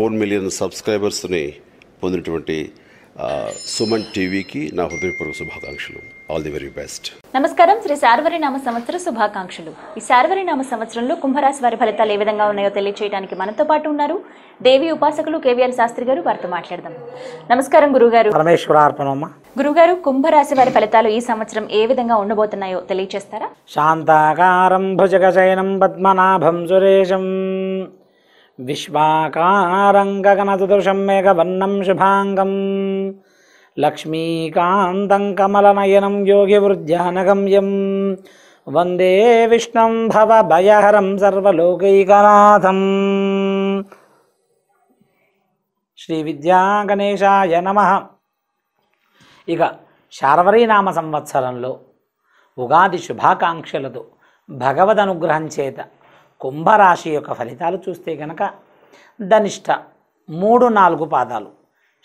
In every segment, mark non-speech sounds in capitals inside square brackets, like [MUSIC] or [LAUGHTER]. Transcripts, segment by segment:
four million సబ్స్క్రైబర్స్ని పొందినటువంటి సుమన్ టీవీకి నా హృదయపూర్వక శుభాకాంక్షలు ఆల్ ది వెరీ బెస్ట్ నమస్కారం శ్రీ శార్వరినామ సంవత్సర శుభాకాంక్షలు ఈ శార్వరినామ సంవత్సరంలో కుంభరాశి వారి ఫలితాలు ఏ విధంగా ఉన్నాయో తెలియచేయడానికి మనతో పాటు ఉన్నారు దేవి ఉపాసకులు కేవీఆర్ శాస్త్రి గారు వారితో మాట్లాడదాం నమస్కారం గురుగారు గురుగారు కుంభరాశి వారి ఫలితాలు ఈ సంవత్సరం ఏ విధంగా ఉండబోతున్నాయో తెలియచేస్తారా శాంతాకారం భుజగశయనం పద్మనాభం సురేశం విశ్వాకారంగనదుదృశం మేఘవర్ణం శుభాంగం లక్ష్మీకాంతం కమలనయనం యోగివృద్ధ్యానగమ్యం వందే విష్ణం భవభయహరం సర్వలోకైకనాథం శ్రీ విద్యా గణేశాయ నమ ఇక శార్వరీనామ సంవత్సరంలో ఉగాది శుభాకాంక్షలతో భగవద్ అనుగ్రహం చేత కుంభరాశి యొక్క ఫలితాలు చూస్తే గనక ధనిష్ట మూడు నాలుగు పాదాలు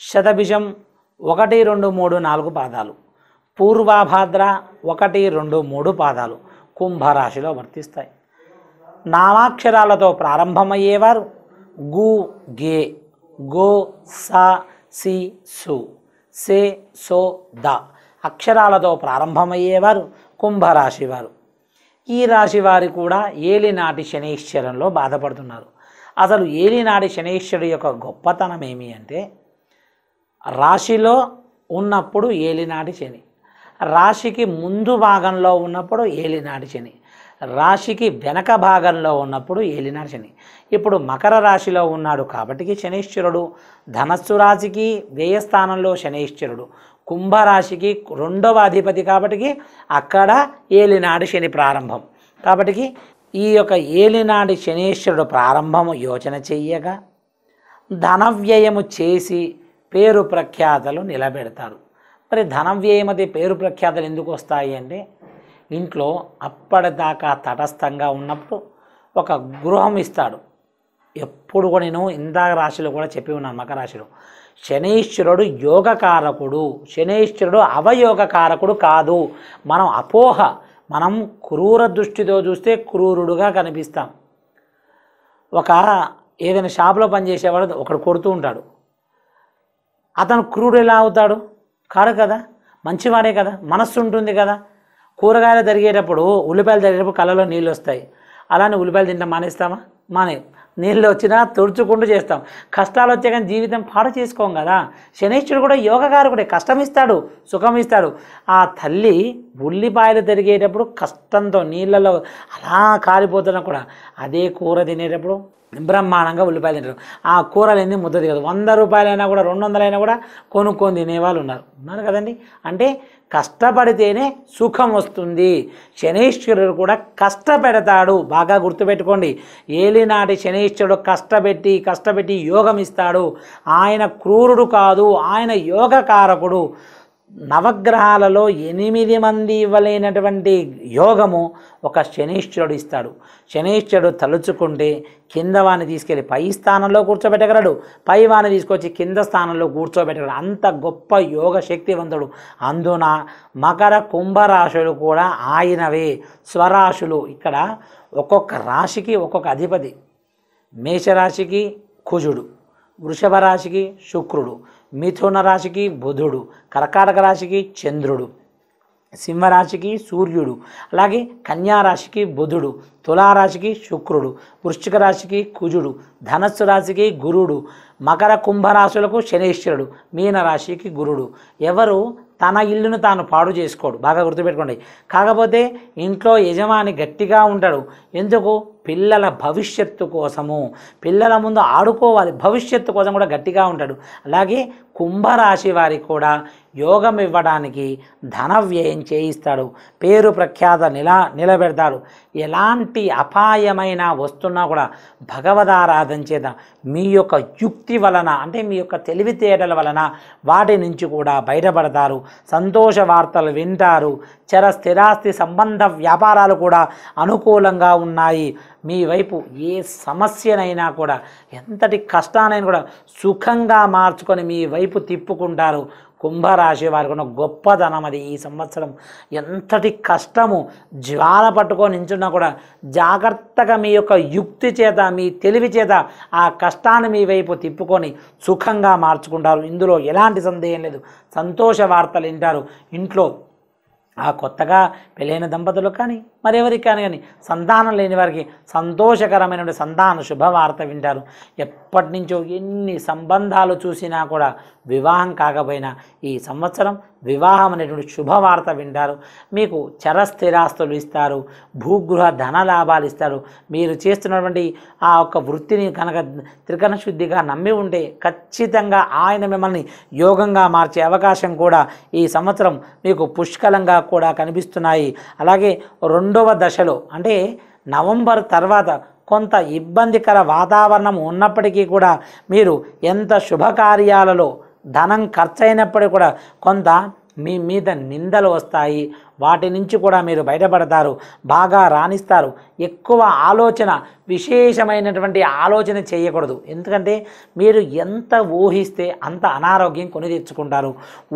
శతబిజం ఒకటి రెండు మూడు నాలుగు పాదాలు పూర్వాభాద్ర ఒకటి రెండు మూడు పాదాలు కుంభరాశిలో వర్తిస్తాయి నామాక్షరాలతో ప్రారంభమయ్యేవారు గు గే గో సా సి సు సే సో ద అక్షరాలతో ప్రారంభమయ్యేవారు కుంభరాశి వారు ఈ రాశి వారు కూడా ఏలినాటి శనీశ్వరంలో బాధపడుతున్నారు అసలు ఏలినాటి శనీశ్వరుడు యొక్క గొప్పతనం ఏమి అంటే రాశిలో ఉన్నప్పుడు ఏలినాటి శని రాశికి ముందు భాగంలో ఉన్నప్పుడు ఏలినాటి శని రాశికి వెనక భాగంలో ఉన్నప్పుడు ఏలినాటి శని ఇప్పుడు మకర రాశిలో ఉన్నాడు కాబట్టి శనీశ్వరుడు ధనస్సు రాశికి వ్యయస్థానంలో శనీశ్వరుడు కుంభరాశికి రెండవ అధిపతి కాబట్టి అక్కడ ఏలినాడు శని ప్రారంభం కాబట్టి ఈ యొక్క ఏలినాడు శనీశ్వరుడు ప్రారంభము యోచన చెయ్యగా ధనవ్యయము చేసి పేరు ప్రఖ్యాతలు నిలబెడతారు మరి ధనవ్యయం అది పేరు ప్రఖ్యాతలు ఎందుకు వస్తాయి అంటే ఇంట్లో అప్పటిదాకా తటస్థంగా ఉన్నప్పుడు ఒక గృహం ఇస్తాడు ఎప్పుడు కూడా నేను ఇందాక రాశిలో కూడా చెప్పి ఉన్నాను మకర రాశిలో శనైశ్వరుడు యోగకారకుడు శనైశ్వరుడు అవయోగకారకుడు కాదు మనం అపోహ మనం క్రూర దృష్టితో చూస్తే క్రూరుడుగా కనిపిస్తాం ఒక ఏదైనా షాప్లో పనిచేసేవాడు ఒకడు కొడుతూ ఉంటాడు అతను క్రూరుడు ఎలా అవుతాడు కాడు కదా మంచివాడే కదా మనస్సు ఉంటుంది కదా కూరగాయలు తరిగేటప్పుడు ఉల్లిపాయలు తరిగేటప్పుడు కళ్ళలో నీళ్ళు వస్తాయి అలానే ఉల్లిపాయలు తింటాం మానేస్తామా మానే నీళ్ళు వచ్చినా తుడుచుకుంటూ చేస్తాం కష్టాలు వచ్చే కానీ జీవితం పాడు చేసుకోం కదా శనిశ్వరుడు కూడా యోగకారకుడే కష్టం ఇస్తాడు సుఖం ఇస్తాడు ఆ తల్లి ఉల్లిపాయలు తిరిగేటప్పుడు కష్టంతో నీళ్ళలో అలా కాలిపోతున్నా కూడా అదే కూర తినేటప్పుడు బ్రహ్మాండంగా ఉల్లిపాయలు తింటారు ఆ కూరలు ఏంది ముద్ద దిగదు వంద రూపాయలైనా కూడా రెండు వందలైనా కూడా కొనుక్కొని తినేవాళ్ళు ఉన్నారు ఉన్నారు కదండి అంటే కష్టపడితేనే సుఖం వస్తుంది శనీశ్వరుడు కూడా కష్టపెడతాడు బాగా గుర్తుపెట్టుకోండి ఏలినాటి శనీశ్వరుడు కష్టపెట్టి కష్టపెట్టి యోగం ఇస్తాడు ఆయన క్రూరుడు కాదు ఆయన యోగకారకుడు నవగ్రహాలలో ఎనిమిది మంది ఇవ్వలేనటువంటి యోగము ఒక శనీశ్వరుడు ఇస్తాడు శనీశ్వరుడు తలుచుకుంటే కింద వాణి తీసుకెళ్ళి పై స్థానంలో కూర్చోబెట్టగలడు పై వాని తీసుకొచ్చి కింద స్థానంలో కూర్చోబెట్టగలడు అంత గొప్ప యోగ శక్తివంతుడు అందున మకర కుంభరాశులు కూడా ఆయనవే స్వరాశులు ఇక్కడ ఒక్కొక్క రాశికి ఒక్కొక్క అధిపతి మేషరాశికి కుజుడు వృషభ రాశికి శుక్రుడు మిథున రాశికి బుధుడు కర్కాటక రాశికి చంద్రుడు సింహరాశికి సూర్యుడు అలాగే కన్యారాశికి బుధుడు తులారాశికి శుక్రుడు వృశ్చిక రాశికి కుజుడు ధనస్సు రాశికి గురుడు మకర కుంభరాశులకు శనీశ్వరుడు మీనరాశికి గురుడు ఎవరు తన ఇల్లును తాను పాడు చేసుకోడు బాగా గుర్తుపెట్టుకోండి కాకపోతే ఇంట్లో యజమాని గట్టిగా ఉంటాడు ఎందుకు పిల్లల భవిష్యత్తు కోసము పిల్లల ముందు ఆడుకోవాలి భవిష్యత్తు కోసం కూడా గట్టిగా ఉంటాడు అలాగే కుంభరాశి వారికి కూడా యోగం ఇవ్వడానికి ధన వ్యయం చేయిస్తాడు పేరు ప్రఖ్యాత నిలా నిలబెడతాడు ఎలాంటి అపాయమైన వస్తున్నా కూడా భగవదారాధన చేత మీ యొక్క యుక్తి వలన అంటే మీ యొక్క తెలివితేటల వలన వాటి నుంచి కూడా బయటపడతారు సంతోష వార్తలు వింటారు చర స్థిరాస్తి సంబంధ వ్యాపారాలు కూడా అనుకూలంగా ఉన్నాయి మీ వైపు ఏ సమస్యనైనా కూడా ఎంతటి కష్టానైనా కూడా సుఖంగా మార్చుకొని మీ వైపు తిప్పుకుంటారు కుంభరాశి వారికి ఉన్న గొప్పదనం అది ఈ సంవత్సరం ఎంతటి కష్టము జ్వాల పట్టుకొని నించున్నా కూడా జాగ్రత్తగా మీ యొక్క యుక్తి చేత మీ తెలివి చేత ఆ కష్టాన్ని మీ వైపు తిప్పుకొని సుఖంగా మార్చుకుంటారు ఇందులో ఎలాంటి సందేహం లేదు సంతోష వార్తలు వింటారు ఇంట్లో ఆ కొత్తగా పెళ్ళైన దంపతులు కానీ మరెవరికైనా కానీ సంతానం లేని వారికి సంతోషకరమైనటువంటి సంతాన శుభవార్త వింటారు ఎప్పటి నుంచో ఎన్ని సంబంధాలు చూసినా కూడా వివాహం కాకపోయినా ఈ సంవత్సరం వివాహం అనేటువంటి శుభవార్త వింటారు మీకు చరస్థిరాస్తులు ఇస్తారు భూగృహ ధన లాభాలు ఇస్తారు మీరు చేస్తున్నటువంటి ఆ యొక్క వృత్తిని కనుక త్రికణశుద్ధిగా శుద్ధిగా నమ్మి ఉంటే ఖచ్చితంగా ఆయన మిమ్మల్ని యోగంగా మార్చే అవకాశం కూడా ఈ సంవత్సరం మీకు పుష్కలంగా కూడా కనిపిస్తున్నాయి అలాగే రెండు రెండవ దశలో అంటే నవంబర్ తర్వాత కొంత ఇబ్బందికర వాతావరణం ఉన్నప్పటికీ కూడా మీరు ఎంత శుభకార్యాలలో ధనం ఖర్చు అయినప్పటికీ కూడా కొంత మీ మీద నిందలు వస్తాయి వాటి నుంచి కూడా మీరు బయటపడతారు బాగా రాణిస్తారు ఎక్కువ ఆలోచన విశేషమైనటువంటి ఆలోచన చేయకూడదు ఎందుకంటే మీరు ఎంత ఊహిస్తే అంత అనారోగ్యం కొని తెచ్చుకుంటారు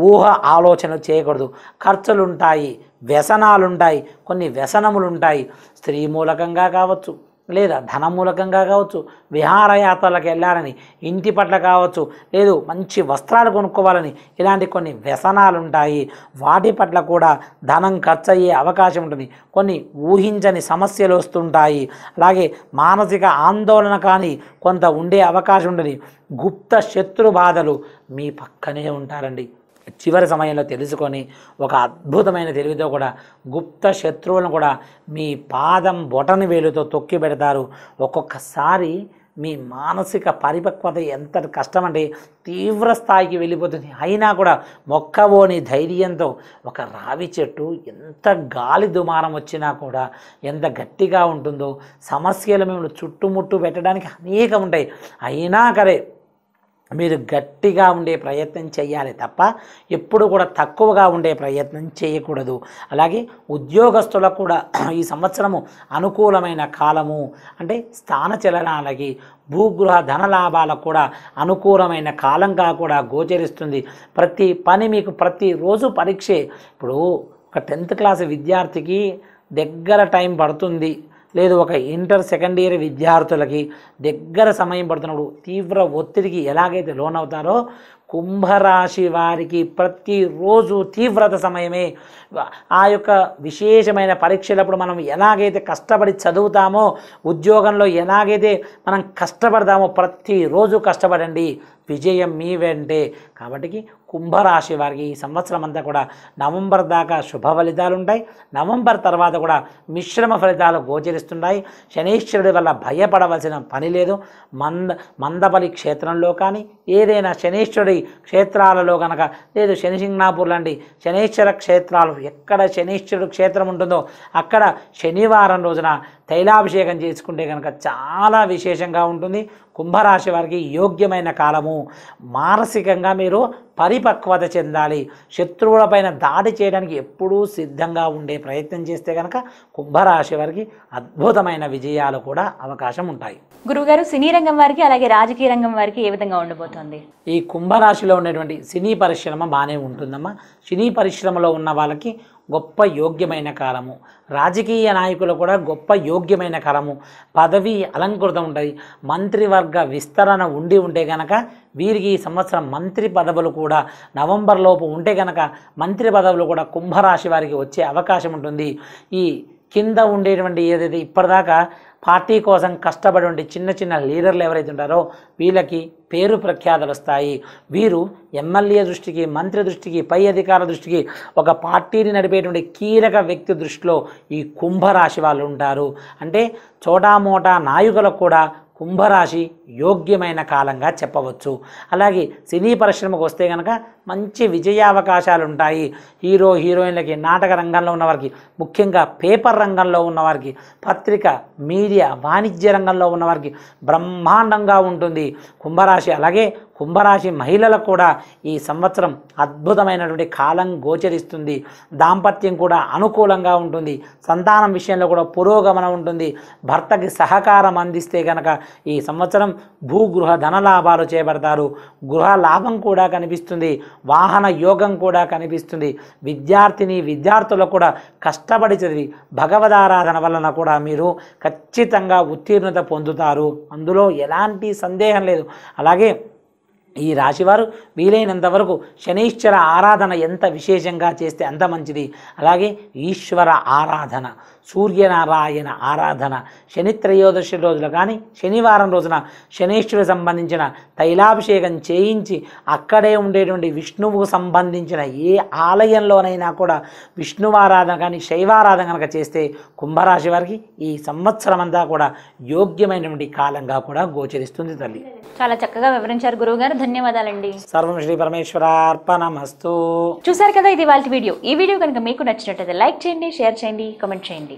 ఊహ ఆలోచన చేయకూడదు ఖర్చులుంటాయి వ్యసనాలుంటాయి కొన్ని వ్యసనములుంటాయి స్త్రీ మూలకంగా కావచ్చు లేదా ధన మూలకంగా కావచ్చు విహారయాత్రలకు వెళ్ళాలని ఇంటి పట్ల కావచ్చు లేదు మంచి వస్త్రాలు కొనుక్కోవాలని ఇలాంటి కొన్ని వ్యసనాలు ఉంటాయి వాటి పట్ల కూడా ధనం ఖర్చు అయ్యే అవకాశం ఉంటుంది కొన్ని ఊహించని సమస్యలు వస్తుంటాయి అలాగే మానసిక ఆందోళన కానీ కొంత ఉండే అవకాశం ఉంటుంది గుప్త శత్రు బాధలు మీ పక్కనే ఉంటారండి చివరి సమయంలో తెలుసుకొని ఒక అద్భుతమైన తెలివితో కూడా గుప్త శత్రువులను కూడా మీ పాదం బొటని వేలుతో తొక్కి పెడతారు ఒక్కొక్కసారి మీ మానసిక పరిపక్వత ఎంత అంటే తీవ్ర స్థాయికి వెళ్ళిపోతుంది అయినా కూడా మొక్కవోని ధైర్యంతో ఒక రావి చెట్టు ఎంత గాలి దుమారం వచ్చినా కూడా ఎంత గట్టిగా ఉంటుందో సమస్యలు మిమ్మల్ని చుట్టుముట్టు పెట్టడానికి అనేకం ఉంటాయి అయినా కరే మీరు గట్టిగా ఉండే ప్రయత్నం చేయాలి తప్ప ఎప్పుడు కూడా తక్కువగా ఉండే ప్రయత్నం చేయకూడదు అలాగే ఉద్యోగస్తులకు కూడా [CLEARS THROAT] ఈ సంవత్సరము అనుకూలమైన కాలము అంటే స్థాన చలనాలకి భూగృహ ధన లాభాలకు కూడా అనుకూలమైన కాలంగా కూడా గోచరిస్తుంది ప్రతి పని మీకు ప్రతిరోజు పరీక్షే ఇప్పుడు ఒక టెన్త్ క్లాస్ విద్యార్థికి దగ్గర టైం పడుతుంది లేదు ఒక ఇంటర్ సెకండ్ ఇయర్ విద్యార్థులకి దగ్గర సమయం పడుతున్నప్పుడు తీవ్ర ఒత్తిడికి ఎలాగైతే లోన్ అవుతారో కుంభరాశి వారికి ప్రతిరోజు తీవ్రత సమయమే ఆ యొక్క విశేషమైన పరీక్షలప్పుడు మనం ఎలాగైతే కష్టపడి చదువుతామో ఉద్యోగంలో ఎలాగైతే మనం కష్టపడతామో ప్రతిరోజు కష్టపడండి విజయం మీ వెంటే కాబట్టి కుంభరాశి వారికి ఈ సంవత్సరం అంతా కూడా నవంబర్ దాకా శుభ ఫలితాలు ఉంటాయి నవంబర్ తర్వాత కూడా మిశ్రమ ఫలితాలు గోచరిస్తున్నాయి శనీశ్వరుడి వల్ల భయపడవలసిన పని లేదు మంద మందపల్లి క్షేత్రంలో కానీ ఏదైనా శనీశ్వరుడి క్షేత్రాలలో కనుక లేదు శనిసింగ్నాపూర్ లాంటి శనీశ్వర క్షేత్రాలు ఎక్కడ శనీశ్వరుడు క్షేత్రం ఉంటుందో అక్కడ శనివారం రోజున తైలాభిషేకం చేసుకుంటే కనుక చాలా విశేషంగా ఉంటుంది కుంభరాశి వారికి యోగ్యమైన కాలము మానసికంగా మీరు పరిపక్వత చెందాలి శత్రువులపైన దాడి చేయడానికి ఎప్పుడూ సిద్ధంగా ఉండే ప్రయత్నం చేస్తే కనుక కుంభరాశి వారికి అద్భుతమైన విజయాలు కూడా అవకాశం ఉంటాయి గురుగారు సినీ రంగం వారికి అలాగే రాజకీయ రంగం వారికి ఏ విధంగా ఉండబోతుంది ఈ కుంభరాశిలో ఉన్నటువంటి సినీ పరిశ్రమ బాగానే ఉంటుందమ్మా సినీ పరిశ్రమలో ఉన్న వాళ్ళకి గొప్ప యోగ్యమైన కాలము రాజకీయ నాయకులు కూడా గొప్ప యోగ్యమైన కాలము పదవి అలంకృతం ఉంటుంది మంత్రివర్గ విస్తరణ ఉండి ఉంటే కనుక వీరికి ఈ సంవత్సరం మంత్రి పదవులు కూడా నవంబర్లోపు ఉంటే కనుక మంత్రి పదవులు కూడా కుంభరాశి వారికి వచ్చే అవకాశం ఉంటుంది ఈ కింద ఉండేటువంటి ఏదైతే ఇప్పటిదాకా పార్టీ కోసం కష్టపడి ఉండి చిన్న చిన్న లీడర్లు ఎవరైతే ఉంటారో వీళ్ళకి పేరు ప్రఖ్యాతలు వస్తాయి వీరు ఎమ్మెల్యే దృష్టికి మంత్రి దృష్టికి పై అధికారుల దృష్టికి ఒక పార్టీని నడిపేటువంటి కీలక వ్యక్తి దృష్టిలో ఈ కుంభరాశి వాళ్ళు ఉంటారు అంటే చోటామోటా నాయకులకు కూడా కుంభరాశి యోగ్యమైన కాలంగా చెప్పవచ్చు అలాగే సినీ పరిశ్రమకు వస్తే కనుక మంచి విజయావకాశాలు ఉంటాయి హీరో హీరోయిన్లకి నాటక రంగంలో ఉన్నవారికి ముఖ్యంగా పేపర్ రంగంలో ఉన్నవారికి పత్రిక మీడియా వాణిజ్య రంగంలో ఉన్నవారికి బ్రహ్మాండంగా ఉంటుంది కుంభరాశి అలాగే కుంభరాశి మహిళలకు కూడా ఈ సంవత్సరం అద్భుతమైనటువంటి కాలం గోచరిస్తుంది దాంపత్యం కూడా అనుకూలంగా ఉంటుంది సంతానం విషయంలో కూడా పురోగమనం ఉంటుంది భర్తకి సహకారం అందిస్తే కనుక ఈ సంవత్సరం భూగృహ ధనలాభాలు చేపడతారు గృహ లాభం కూడా కనిపిస్తుంది వాహన యోగం కూడా కనిపిస్తుంది విద్యార్థిని విద్యార్థులకు కూడా కష్టపడి చదివి భగవదారాధన వలన కూడా మీరు ఖచ్చితంగా ఉత్తీర్ణత పొందుతారు అందులో ఎలాంటి సందేహం లేదు అలాగే ఈ రాశివారు వీలైనంత వరకు శనీశ్వర ఆరాధన ఎంత విశేషంగా చేస్తే అంత మంచిది అలాగే ఈశ్వర ఆరాధన సూర్యనారాయణ ఆరాధన శని త్రయోదశి రోజున కానీ శనివారం రోజున శనీశ్వరుడు సంబంధించిన తైలాభిషేకం చేయించి అక్కడే ఉండేటువంటి విష్ణువుకు సంబంధించిన ఏ ఆలయంలోనైనా కూడా విష్ణువారాధన కానీ శైవారాధన కనుక చేస్తే కుంభరాశి వారికి ఈ సంవత్సరం అంతా కూడా యోగ్యమైనటువంటి కాలంగా కూడా గోచరిస్తుంది తల్లి చాలా చక్కగా వివరించారు గురువు గారు ధన్యవాదాలండి సర్వం శ్రీ పరమేశ్వర చూసారు కదా ఇది వాళ్ళ వీడియో ఈ వీడియో కనుక మీకు నచ్చినట్లయితే లైక్ చేయండి షేర్ చేయండి కమెంట్ చేయండి